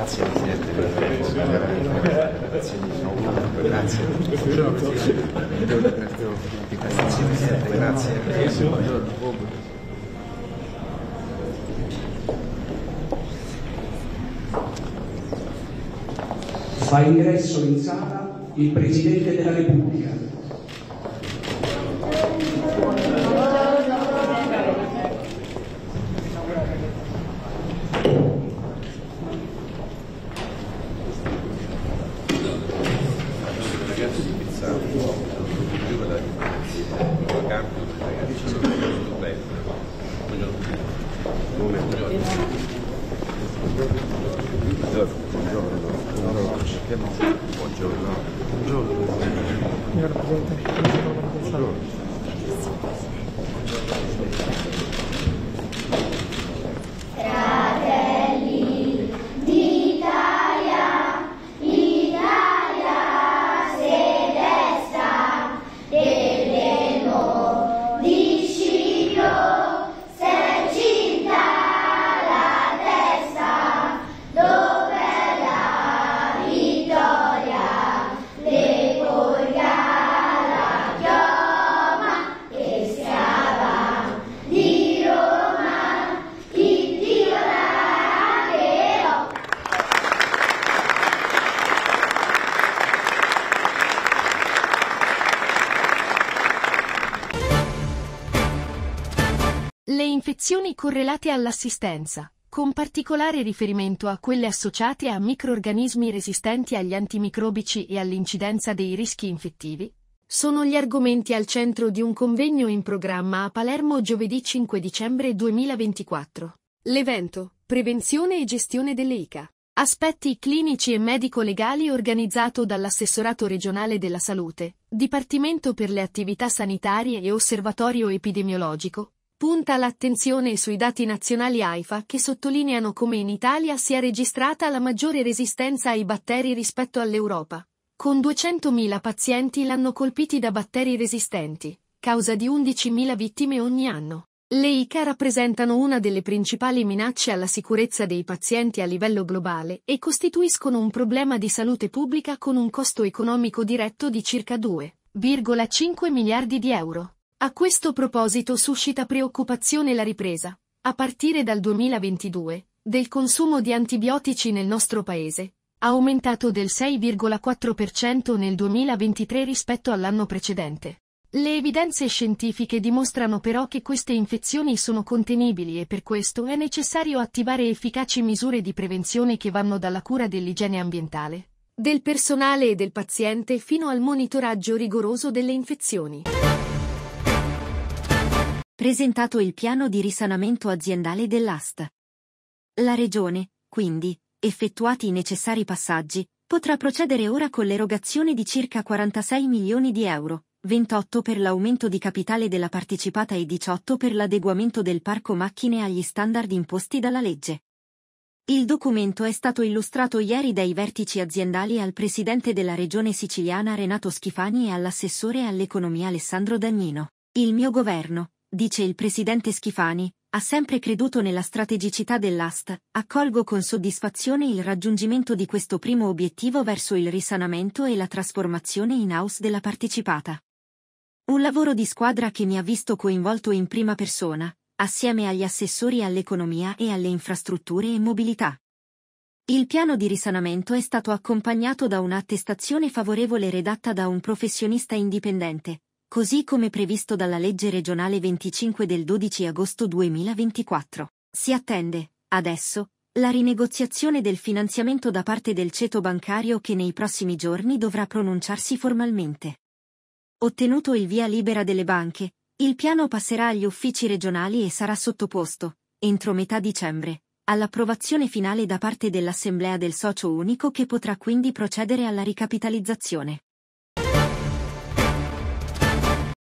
Grazie Presidente per la grazie. Grazie grazie. Fa ingresso in sala il Presidente della Repubblica. campo dove i ragazzi sono stupendo. Buongiorno. Buongiorno. Buongiorno. Buongiorno. Buongiorno. Buongiorno. infezioni correlate all'assistenza, con particolare riferimento a quelle associate a microorganismi resistenti agli antimicrobici e all'incidenza dei rischi infettivi, sono gli argomenti al centro di un convegno in programma a Palermo giovedì 5 dicembre 2024. L'evento Prevenzione e gestione delle ICA. Aspetti clinici e medico-legali organizzato dall'assessorato regionale della salute, Dipartimento per le attività sanitarie e osservatorio epidemiologico, punta l'attenzione sui dati nazionali AIFA che sottolineano come in Italia sia registrata la maggiore resistenza ai batteri rispetto all'Europa, con 200.000 pazienti l'anno colpiti da batteri resistenti, causa di 11.000 vittime ogni anno. Le ICA rappresentano una delle principali minacce alla sicurezza dei pazienti a livello globale e costituiscono un problema di salute pubblica con un costo economico diretto di circa 2,5 miliardi di euro. A questo proposito suscita preoccupazione la ripresa, a partire dal 2022, del consumo di antibiotici nel nostro paese, aumentato del 6,4% nel 2023 rispetto all'anno precedente. Le evidenze scientifiche dimostrano però che queste infezioni sono contenibili e per questo è necessario attivare efficaci misure di prevenzione che vanno dalla cura dell'igiene ambientale, del personale e del paziente fino al monitoraggio rigoroso delle infezioni presentato il piano di risanamento aziendale dell'AST. La Regione, quindi, effettuati i necessari passaggi, potrà procedere ora con l'erogazione di circa 46 milioni di euro, 28 per l'aumento di capitale della partecipata e 18 per l'adeguamento del parco macchine agli standard imposti dalla legge. Il documento è stato illustrato ieri dai vertici aziendali al presidente della regione siciliana Renato Schifani e all'assessore all'economia Alessandro Dagnino. Il mio governo, dice il presidente Schifani, ha sempre creduto nella strategicità dell'AST, accolgo con soddisfazione il raggiungimento di questo primo obiettivo verso il risanamento e la trasformazione in house della partecipata. Un lavoro di squadra che mi ha visto coinvolto in prima persona, assieme agli assessori all'economia e alle infrastrutture e mobilità. Il piano di risanamento è stato accompagnato da un'attestazione favorevole redatta da un professionista indipendente, così come previsto dalla legge regionale 25 del 12 agosto 2024. Si attende, adesso, la rinegoziazione del finanziamento da parte del ceto bancario che nei prossimi giorni dovrà pronunciarsi formalmente. Ottenuto il via libera delle banche, il piano passerà agli uffici regionali e sarà sottoposto, entro metà dicembre, all'approvazione finale da parte dell'Assemblea del Socio Unico che potrà quindi procedere alla ricapitalizzazione.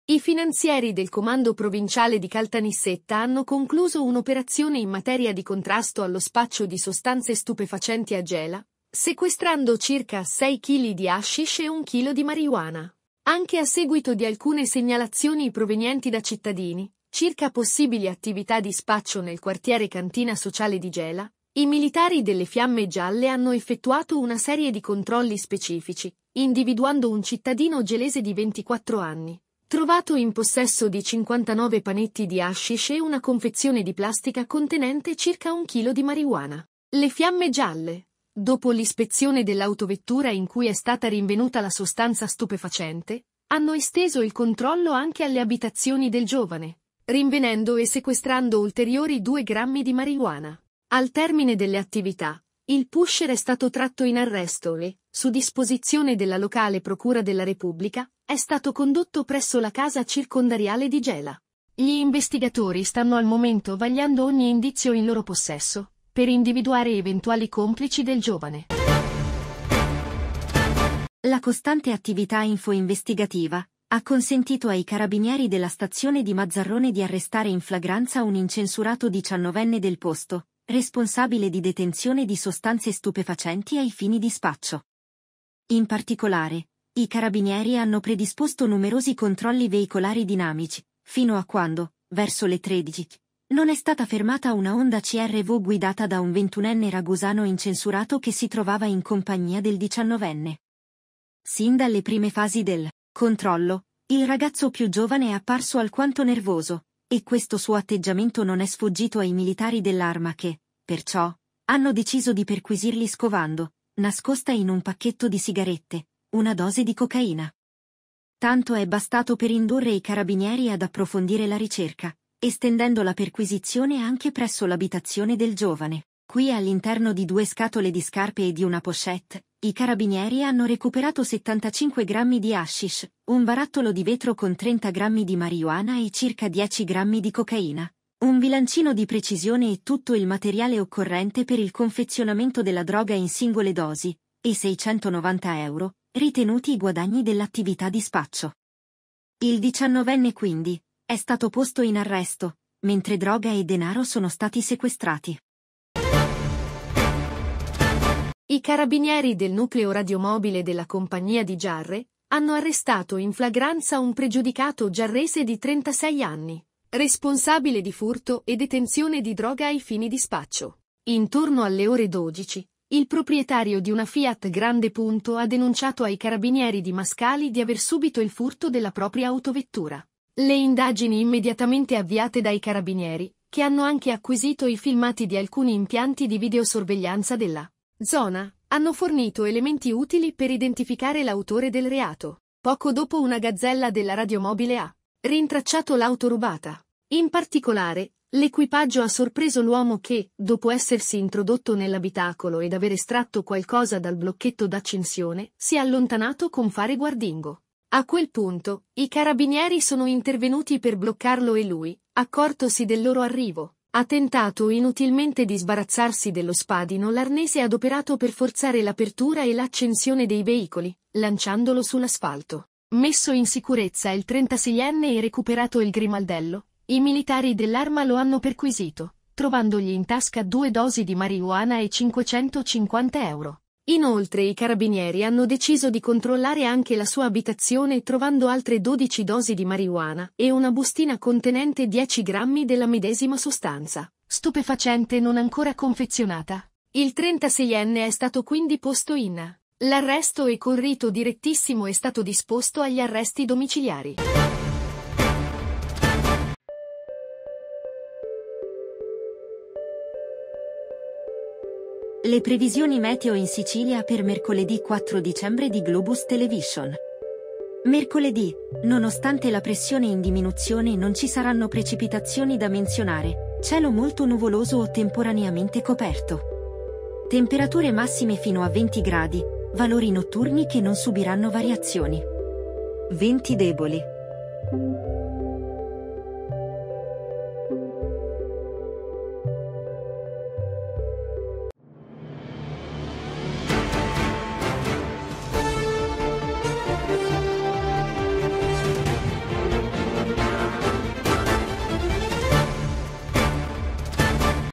I finanzieri del Comando Provinciale di Caltanissetta hanno concluso un'operazione in materia di contrasto allo spaccio di sostanze stupefacenti a Gela, sequestrando circa 6 kg di hashish e 1 kg di marijuana. Anche a seguito di alcune segnalazioni provenienti da cittadini, circa possibili attività di spaccio nel quartiere Cantina Sociale di Gela, i militari delle Fiamme Gialle hanno effettuato una serie di controlli specifici, individuando un cittadino gelese di 24 anni trovato in possesso di 59 panetti di hashish e una confezione di plastica contenente circa un chilo di marijuana. Le fiamme gialle. Dopo l'ispezione dell'autovettura in cui è stata rinvenuta la sostanza stupefacente, hanno esteso il controllo anche alle abitazioni del giovane, rinvenendo e sequestrando ulteriori 2 grammi di marijuana. Al termine delle attività, il pusher è stato tratto in arresto e, su disposizione della locale Procura della Repubblica, è stato condotto presso la casa circondariale di Gela. Gli investigatori stanno al momento vagliando ogni indizio in loro possesso, per individuare eventuali complici del giovane. La costante attività info-investigativa ha consentito ai carabinieri della stazione di Mazzarrone di arrestare in flagranza un incensurato diciannovenne del posto, responsabile di detenzione di sostanze stupefacenti ai fini di spaccio. In particolare, i carabinieri hanno predisposto numerosi controlli veicolari dinamici, fino a quando, verso le 13, non è stata fermata una Honda CRV guidata da un ventunenne ragusano incensurato che si trovava in compagnia del diciannovenne. Sin dalle prime fasi del controllo, il ragazzo più giovane è apparso alquanto nervoso, e questo suo atteggiamento non è sfuggito ai militari dell'arma che, perciò, hanno deciso di perquisirli scovando, nascosta in un pacchetto di sigarette, una dose di cocaina. Tanto è bastato per indurre i carabinieri ad approfondire la ricerca, estendendo la perquisizione anche presso l'abitazione del giovane. Qui all'interno di due scatole di scarpe e di una pochette, i carabinieri hanno recuperato 75 grammi di hashish, un barattolo di vetro con 30 grammi di marijuana e circa 10 grammi di cocaina, un bilancino di precisione e tutto il materiale occorrente per il confezionamento della droga in singole dosi, e 690 euro, ritenuti i guadagni dell'attività di spaccio. Il diciannovenne quindi è stato posto in arresto, mentre droga e denaro sono stati sequestrati. I carabinieri del nucleo radiomobile della compagnia di Giarre hanno arrestato in flagranza un pregiudicato giarrese di 36 anni, responsabile di furto e detenzione di droga ai fini di spaccio. Intorno alle ore 12, il proprietario di una Fiat Grande Punto ha denunciato ai carabinieri di Mascali di aver subito il furto della propria autovettura. Le indagini immediatamente avviate dai carabinieri, che hanno anche acquisito i filmati di alcuni impianti di videosorveglianza della zona, hanno fornito elementi utili per identificare l'autore del reato. Poco dopo una gazzella della radiomobile ha rintracciato l'auto rubata. In particolare, L'equipaggio ha sorpreso l'uomo che, dopo essersi introdotto nell'abitacolo ed aver estratto qualcosa dal blocchetto d'accensione, si è allontanato con fare guardingo. A quel punto, i carabinieri sono intervenuti per bloccarlo e lui, accortosi del loro arrivo, ha tentato inutilmente di sbarazzarsi dello spadino l'arnese adoperato per forzare l'apertura e l'accensione dei veicoli, lanciandolo sull'asfalto. Messo in sicurezza il 36enne e recuperato il grimaldello, i militari dell'arma lo hanno perquisito, trovandogli in tasca due dosi di marijuana e 550 euro. Inoltre i carabinieri hanno deciso di controllare anche la sua abitazione trovando altre 12 dosi di marijuana e una bustina contenente 10 grammi della medesima sostanza, stupefacente non ancora confezionata. Il 36enne è stato quindi posto in L'arresto e col rito direttissimo è stato disposto agli arresti domiciliari. Le previsioni meteo in Sicilia per mercoledì 4 dicembre di Globus Television. Mercoledì, nonostante la pressione in diminuzione non ci saranno precipitazioni da menzionare, cielo molto nuvoloso o temporaneamente coperto. Temperature massime fino a 20 gradi, valori notturni che non subiranno variazioni. Venti deboli.